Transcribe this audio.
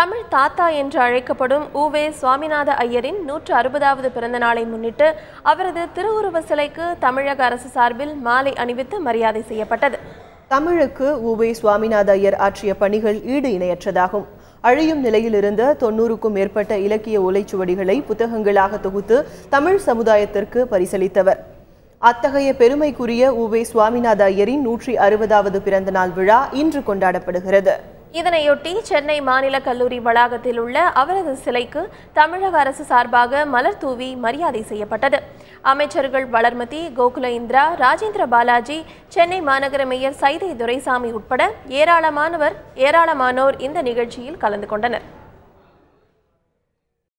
தமிழ் தாத்தா என்று அழைக்கப்படும் உவே சுவாமிநாத ஐயரின் நூற்று அறுபதாவது பிறந்த நாளை முன்னிட்டு அவரது திருவுருவ சிலைக்கு தமிழக அரசு சார்பில் மாலை அணிவித்து மரியாதை செய்யப்பட்டது தமிழுக்கு உவே சுவாமிநாத ஐயர் ஆற்றிய பணிகள் ஈடு இணையற்றதாகும் அழியும் நிலையில் இருந்த தொன்னூறுக்கும் மேற்பட்ட இலக்கிய ஓலைச்சுவடிகளை புத்தகங்களாக தொகுத்து தமிழ் சமுதாயத்திற்கு பரிசளித்தவர் அத்தகைய பெருமைக்குரிய உவே சுவாமிநாத ஐயரின் நூற்றி அறுபதாவது பிறந்த நாள் விழா இன்று கொண்டாடப்படுகிறது இதனையொட்டி சென்னை மாநில கல்லூரி வளாகத்தில் உள்ள அவரது சிலைக்கு தமிழக அரசு சார்பாக மலர் தூவி மரியாதை செய்யப்பட்டது அமைச்சர்கள் வளர்மதி கோகுல இந்திரா ராஜேந்திர பாலாஜி சென்னை மாநகர மேயர் சைதை துரைசாமி உட்பட ஏராளமானவர் ஏராளமானோர் இந்த நிகழ்ச்சியில் கலந்து கொண்டனர்